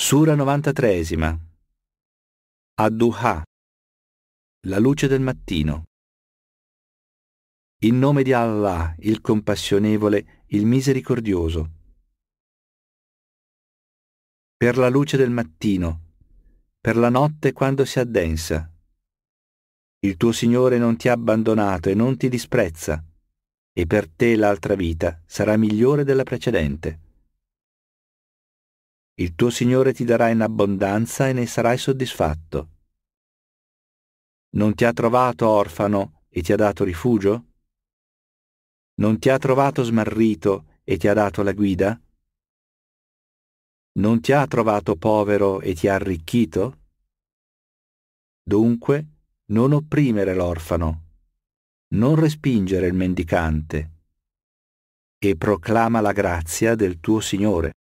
Sura 93 Adduha La luce del mattino In nome di Allah, il compassionevole, il misericordioso. Per la luce del mattino, per la notte quando si addensa. Il tuo Signore non ti ha abbandonato e non ti disprezza, e per te l'altra vita sarà migliore della precedente. Il tuo Signore ti darà in abbondanza e ne sarai soddisfatto. Non ti ha trovato orfano e ti ha dato rifugio? Non ti ha trovato smarrito e ti ha dato la guida? Non ti ha trovato povero e ti ha arricchito? Dunque, non opprimere l'orfano, non respingere il mendicante, e proclama la grazia del tuo Signore.